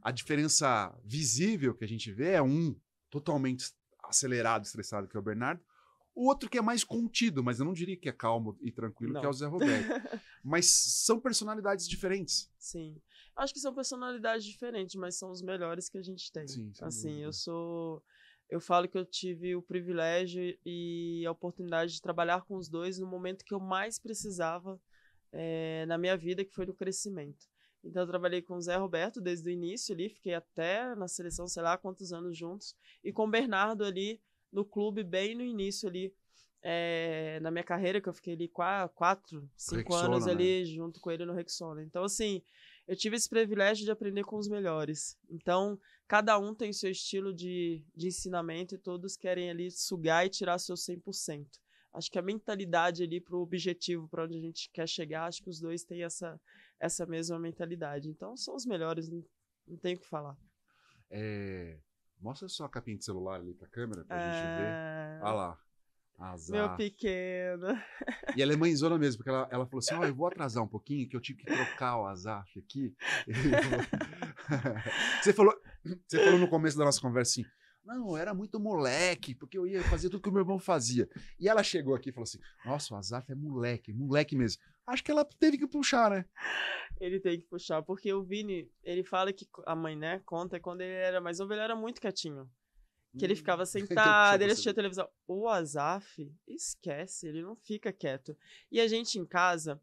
B: a diferença visível que a gente vê é um totalmente acelerado, estressado que é o Bernardo o outro que é mais contido, mas eu não diria que é calmo e tranquilo, não. que é o Zé Roberto. mas são personalidades diferentes.
A: Sim. Acho que são personalidades diferentes, mas são os melhores que a gente tem. Sim, assim, eu sou. Eu falo que eu tive o privilégio e a oportunidade de trabalhar com os dois no momento que eu mais precisava é, na minha vida, que foi no crescimento. Então, eu trabalhei com o Zé Roberto desde o início ali, fiquei até na seleção, sei lá quantos anos juntos, e com o Bernardo ali no clube bem no início ali é, na minha carreira, que eu fiquei ali quatro, cinco Rexona, anos né? ali né? junto com ele no Rexona. Então, assim, eu tive esse privilégio de aprender com os melhores. Então, cada um tem seu estilo de, de ensinamento e todos querem ali sugar e tirar seu 100%. Acho que a mentalidade ali para o objetivo, para onde a gente quer chegar, acho que os dois têm essa, essa mesma mentalidade. Então, são os melhores, não, não tem o que falar.
B: É, Mostra só a capinha de celular ali pra câmera, pra é... gente ver. Ah, Olha lá. Azar. Meu
A: pequeno.
B: E ela é mãezona mesmo, porque ela, ela falou assim: Ó, oh, eu vou atrasar um pouquinho, que eu tive que trocar o Azaf aqui. você, falou, você falou no começo da nossa conversa assim: Não, era muito moleque, porque eu ia fazer tudo que o meu irmão fazia. E ela chegou aqui e falou assim: Nossa, o Azaf é moleque, moleque mesmo acho que ela teve que puxar, né?
A: Ele tem que puxar, porque o Vini, ele fala que a mãe, né, conta quando ele era mais novo, ele era muito quietinho.
B: Que ele hum. ficava sentado, ele assistia a
A: televisão. O Azaf, esquece, ele não fica quieto. E a gente em casa,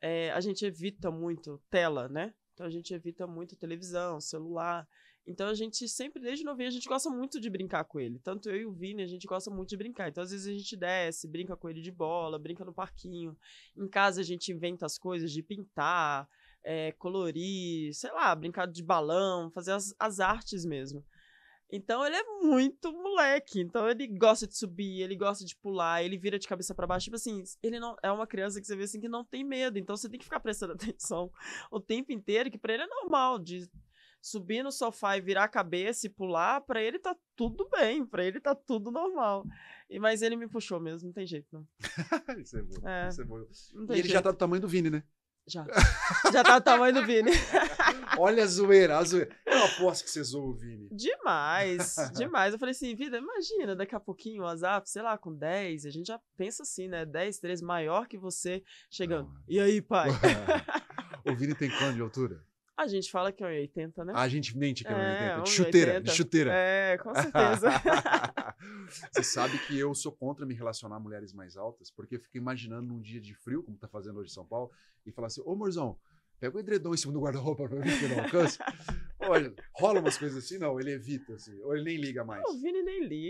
A: é, a gente evita muito tela, né? Então a gente evita muito televisão, celular. Então a gente sempre, desde novinho, a gente gosta muito de brincar com ele. Tanto eu e o Vini, a gente gosta muito de brincar. Então às vezes a gente desce, brinca com ele de bola, brinca no parquinho. Em casa a gente inventa as coisas de pintar, é, colorir, sei lá, brincar de balão, fazer as, as artes mesmo. Então ele é muito moleque. Então ele gosta de subir, ele gosta de pular, ele vira de cabeça para baixo. Tipo assim, ele não é uma criança que você vê assim que não tem medo. Então você tem que ficar prestando atenção o tempo inteiro, que para ele é normal de subir no sofá e virar a cabeça e pular, para ele tá tudo bem, para ele tá tudo normal. E, mas ele me puxou mesmo, não tem jeito, não. isso é bom. É, isso é bom. E ele jeito. já tá do tamanho do Vini, né? Já. Já tá do tamanho do Vini.
B: Olha a zoeira, a zoeira. Eu aposto que você zoou o Vini.
A: Demais, demais. Eu falei assim, vida, imagina, daqui a pouquinho o WhatsApp, sei lá, com 10, a gente já pensa assim, né? 10, 13, maior que você, chegando. Não. E aí, pai?
B: o Vini tem quanto de altura?
A: A gente fala que é 80, né? A gente mente que é 80. É, de chuteira, 80. de chuteira. É, com certeza.
B: Você sabe que eu sou contra me relacionar a mulheres mais altas, porque eu fico imaginando num dia de frio, como tá fazendo hoje em São Paulo, e falar assim, ô morzão, pega o edredom em cima do guarda-roupa pra ver que não alcança. Olha, rola umas coisas assim, não, ele evita, assim, ou ele nem liga mais. o
A: Vini nem liga,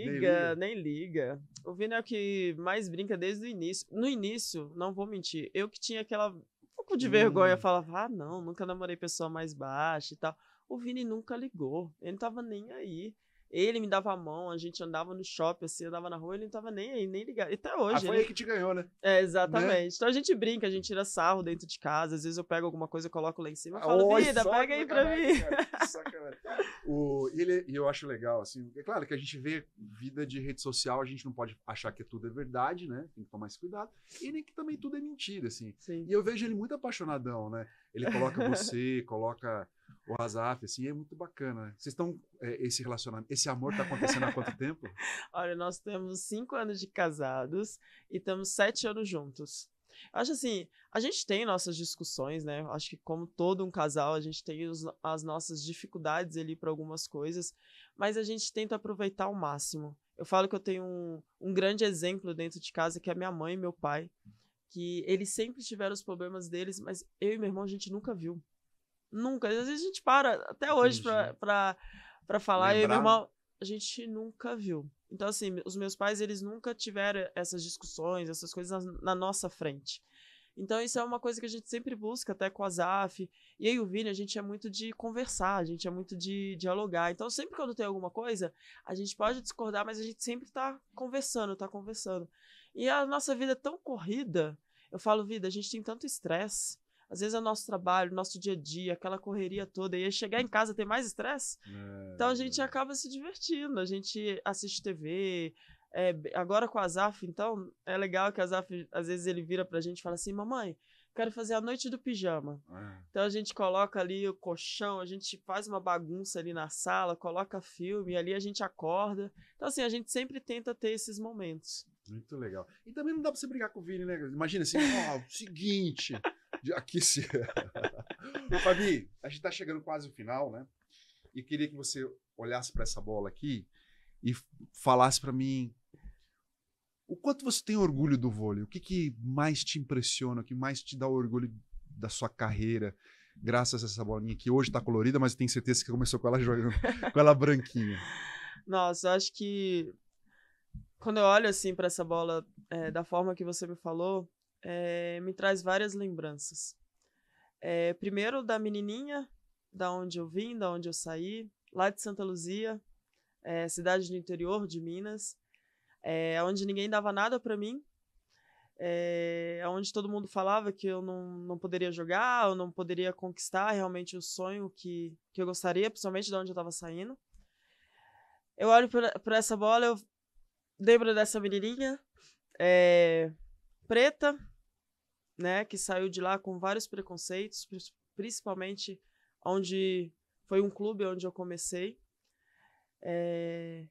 A: nem liga, nem liga. O Vini é o que mais brinca desde o início. No início, não vou mentir, eu que tinha aquela pouco de vergonha, hum. falava, ah, não, nunca namorei pessoa mais baixa e tal. O Vini nunca ligou, ele não tava nem aí. Ele me dava a mão, a gente andava no shopping, assim, andava na rua, ele não tava nem aí, nem ligado. Até ah, hoje. Ah, foi ele... aí que te ganhou, né? É, né? exatamente. Né? Então a gente brinca, a gente tira sarro dentro de casa. Às vezes eu pego alguma coisa, e coloco lá em cima e falo, Oi, vida, pega aí pra mim. Cara,
B: sacanagem. o, e ele, eu acho legal, assim, é claro que a gente vê vida de rede social, a gente não pode achar que tudo é verdade, né? Tem que tomar esse cuidado. E nem que também tudo é mentira, assim. Sim. E eu vejo ele muito apaixonadão, né? Ele coloca você, coloca o Razaf, assim, é muito bacana. Né? Vocês estão, é, esse relacionamento, esse amor está acontecendo há quanto tempo?
A: Olha, nós temos cinco anos de casados e estamos sete anos juntos. Eu acho assim, a gente tem nossas discussões, né? acho que como todo um casal, a gente tem os, as nossas dificuldades ali para algumas coisas, mas a gente tenta aproveitar ao máximo. Eu falo que eu tenho um, um grande exemplo dentro de casa, que é minha mãe e meu pai, que eles sempre tiveram os problemas deles, mas eu e meu irmão a gente nunca viu. Nunca. Às vezes a gente para até hoje para pra, pra, pra falar. Lembrar? E meu irmão, a gente nunca viu. Então, assim, os meus pais, eles nunca tiveram essas discussões, essas coisas na, na nossa frente. Então, isso é uma coisa que a gente sempre busca, até com a ZAF. E aí, o Vini, a gente é muito de conversar, a gente é muito de dialogar. Então, sempre quando tem alguma coisa, a gente pode discordar, mas a gente sempre está conversando, está conversando. E a nossa vida é tão corrida. Eu falo, vida, a gente tem tanto estresse às vezes é o nosso trabalho, nosso dia a dia, aquela correria toda, e aí chegar em casa tem mais estresse. É, então a é, gente é. acaba se divertindo, a gente assiste TV. É, agora com a Azaf, então, é legal que a Azaf às vezes, ele vira pra gente e fala assim: mamãe, quero fazer a noite do pijama. É. Então a gente coloca ali o colchão, a gente faz uma bagunça ali na sala, coloca filme, ali a gente acorda. Então, assim, a gente sempre tenta ter esses momentos. Muito legal. E também não dá pra você brigar com o Vini,
B: né? Imagina assim, ó, oh, seguinte, Aqui sim. Fabi, a gente está chegando quase ao final, né? E queria que você olhasse para essa bola aqui e falasse para mim o quanto você tem orgulho do vôlei? O que, que mais te impressiona? O que mais te dá orgulho da sua carreira? Graças a essa bolinha que hoje está colorida, mas tenho certeza que começou com ela jogando, com ela branquinha.
A: Nossa, eu acho que quando eu olho assim para essa bola é, da forma que você me falou, é, me traz várias lembranças. É, primeiro da menininha, da onde eu vim, da onde eu saí, lá de Santa Luzia, é, cidade do interior de Minas, é, onde ninguém dava nada para mim, é, onde todo mundo falava que eu não, não poderia jogar, eu não poderia conquistar realmente o sonho que, que eu gostaria, principalmente da onde eu estava saindo. Eu olho para essa bola, eu lembro dessa menininha é, preta, né, que saiu de lá com vários preconceitos, principalmente onde foi um clube onde eu comecei. É...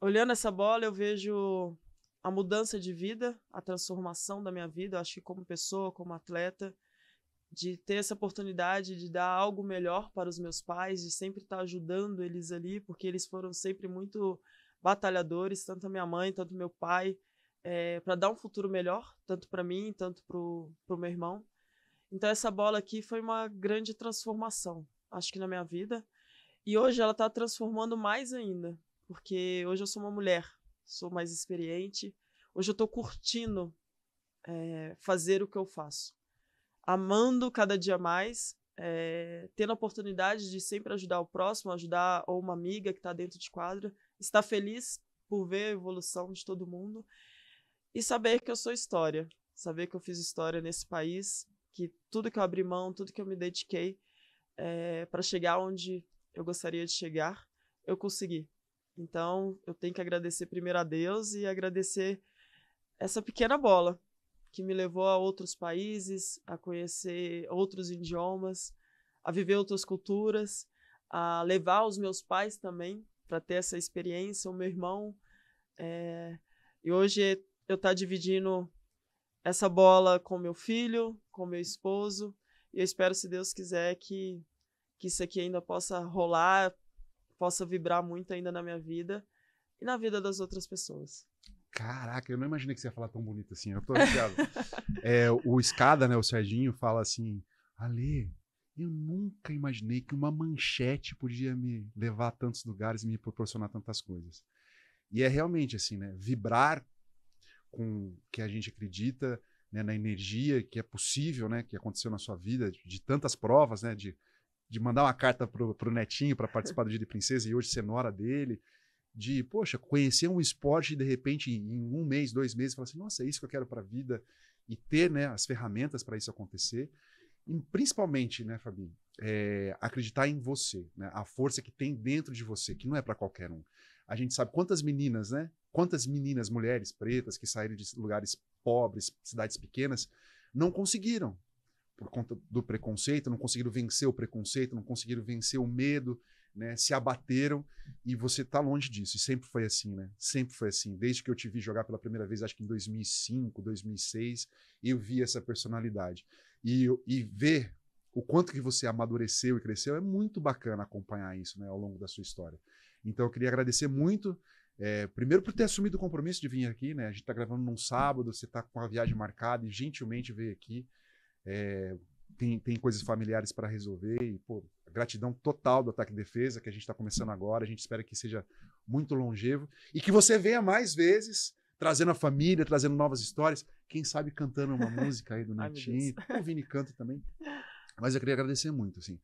A: Olhando essa bola, eu vejo a mudança de vida, a transformação da minha vida, acho que como pessoa, como atleta, de ter essa oportunidade de dar algo melhor para os meus pais, de sempre estar ajudando eles ali, porque eles foram sempre muito batalhadores, tanto a minha mãe, tanto meu pai, é, para dar um futuro melhor, tanto para mim, tanto para o meu irmão. Então essa bola aqui foi uma grande transformação, acho que na minha vida. E hoje ela está transformando mais ainda, porque hoje eu sou uma mulher, sou mais experiente. Hoje eu estou curtindo é, fazer o que eu faço, amando cada dia mais, é, tendo a oportunidade de sempre ajudar o próximo, ajudar ou uma amiga que está dentro de quadra, estar feliz por ver a evolução de todo mundo e saber que eu sou história. Saber que eu fiz história nesse país, que tudo que eu abri mão, tudo que eu me dediquei é, eh, para chegar onde eu gostaria de chegar, eu consegui. Então, eu tenho que agradecer primeiro a Deus e agradecer essa pequena bola que me levou a outros países, a conhecer outros idiomas, a viver outras culturas, a levar os meus pais também para ter essa experiência, o meu irmão. É... E hoje é eu estar tá dividindo essa bola com meu filho, com meu esposo. E eu espero, se Deus quiser, que, que isso aqui ainda possa rolar, possa vibrar muito ainda na minha vida e na vida das outras pessoas.
B: Caraca, eu não imaginei que você ia falar tão bonito assim. Eu tô ansiado. é, o Escada, né, o Serginho, fala assim: Ale,
A: eu nunca
B: imaginei que uma manchete podia me levar a tantos lugares e me proporcionar tantas coisas. E é realmente assim, né? Vibrar com que a gente acredita, né, na energia que é possível, né, que aconteceu na sua vida, de, de tantas provas, né, de, de mandar uma carta pro, pro netinho para participar do Dia de Princesa e hoje ser nora dele, de, poxa, conhecer um esporte e de repente em, em um mês, dois meses, falar assim, nossa, é isso que eu quero para a vida e ter, né, as ferramentas para isso acontecer. E principalmente, né, Fabi, é, acreditar em você, né, a força que tem dentro de você, que não é para qualquer um. A gente sabe quantas meninas, né, Quantas meninas, mulheres pretas que saíram de lugares pobres, cidades pequenas, não conseguiram por conta do preconceito, não conseguiram vencer o preconceito, não conseguiram vencer o medo, né? Se abateram e você está longe disso. E sempre foi assim, né? Sempre foi assim. Desde que eu te vi jogar pela primeira vez, acho que em 2005, 2006, eu vi essa personalidade. E, e ver o quanto que você amadureceu e cresceu é muito bacana acompanhar isso, né, ao longo da sua história. Então eu queria agradecer muito é, primeiro por ter assumido o compromisso de vir aqui, né? A gente está gravando num sábado, você está com a viagem marcada e gentilmente veio aqui. É, tem, tem coisas familiares para resolver e, pô, gratidão total do Ataque e Defesa que a gente está começando agora. A gente espera que seja muito longevo e que você venha mais vezes trazendo a família, trazendo novas histórias. Quem sabe cantando uma música aí do Netinho. o Vini canta também. Mas eu queria agradecer muito, assim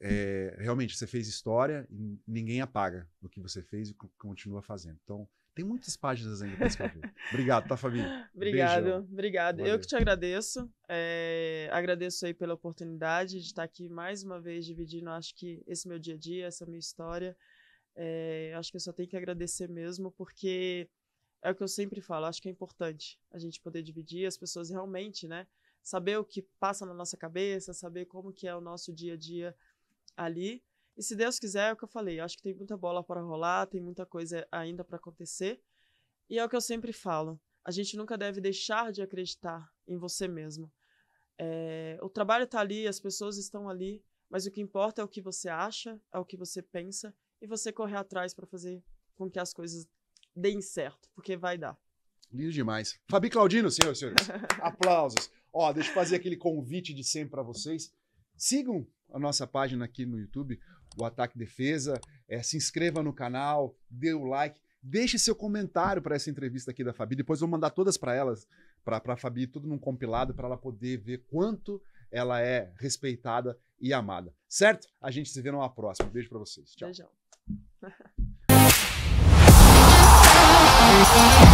B: é, realmente você fez história e ninguém apaga o que você fez e continua fazendo. Então, tem muitas páginas ainda para escrever. obrigado, tá, Fabinho? Obrigado,
A: obrigado. Valeu. Eu que te agradeço. É, agradeço aí pela oportunidade de estar aqui mais uma vez dividindo, acho que esse meu dia a dia, essa minha história. É, acho que eu só tenho que agradecer mesmo, porque é o que eu sempre falo, acho que é importante a gente poder dividir as pessoas realmente, né? Saber o que passa na nossa cabeça, saber como que é o nosso dia a dia ali. E se Deus quiser, é o que eu falei, eu acho que tem muita bola para rolar, tem muita coisa ainda para acontecer. E é o que eu sempre falo, a gente nunca deve deixar de acreditar em você mesmo. É, o trabalho está ali, as pessoas estão ali, mas o que importa é o que você acha, é o que você pensa e você correr atrás para fazer com que as coisas deem certo, porque vai dar.
B: Lindo demais. Fabi Claudino, senhoras e senhores, aplausos. Ó, deixa eu fazer aquele convite de sempre para vocês. Sigam a nossa página aqui no YouTube, o Ataque Defesa. É, se inscreva no canal, dê o like, deixe seu comentário para essa entrevista aqui da Fabi. Depois eu vou mandar todas para elas, para a Fabi, tudo num compilado, para ela poder ver quanto ela é respeitada e amada. Certo? A gente se vê numa próxima. Beijo para vocês. Tchau. Beijão.